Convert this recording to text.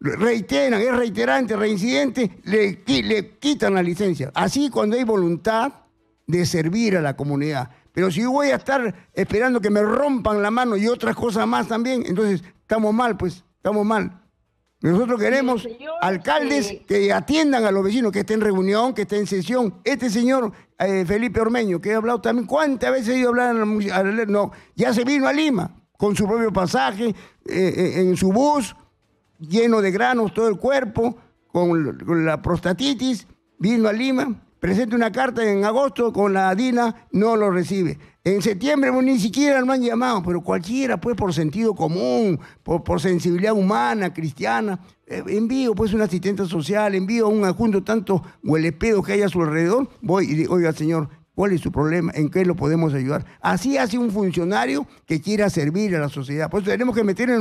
reiteran, es reiterante, reincidente, le, le quitan la licencia. Así cuando hay voluntad de servir a la comunidad. Pero si voy a estar esperando que me rompan la mano y otras cosas más también, entonces estamos mal, pues, estamos mal. Nosotros queremos alcaldes que atiendan a los vecinos, que estén en reunión, que estén en sesión. Este señor eh, Felipe Ormeño, que he hablado también, ¿cuántas veces he ido a hablar? A la, no, ya se vino a Lima con su propio pasaje, eh, eh, en su bus, lleno de granos todo el cuerpo, con la prostatitis, vino a Lima, presenta una carta en agosto con la DINA, no lo recibe. En septiembre ni siquiera lo han llamado, pero cualquiera, pues por sentido común, por, sensibilidad humana, cristiana, eh, envío pues un asistente social, envío a un adjunto tanto pedo que hay a su alrededor, voy y digo, oiga señor, ¿cuál es su problema? ¿En qué lo podemos ayudar? Así hace un funcionario que quiera servir a la sociedad. Por eso tenemos que meter en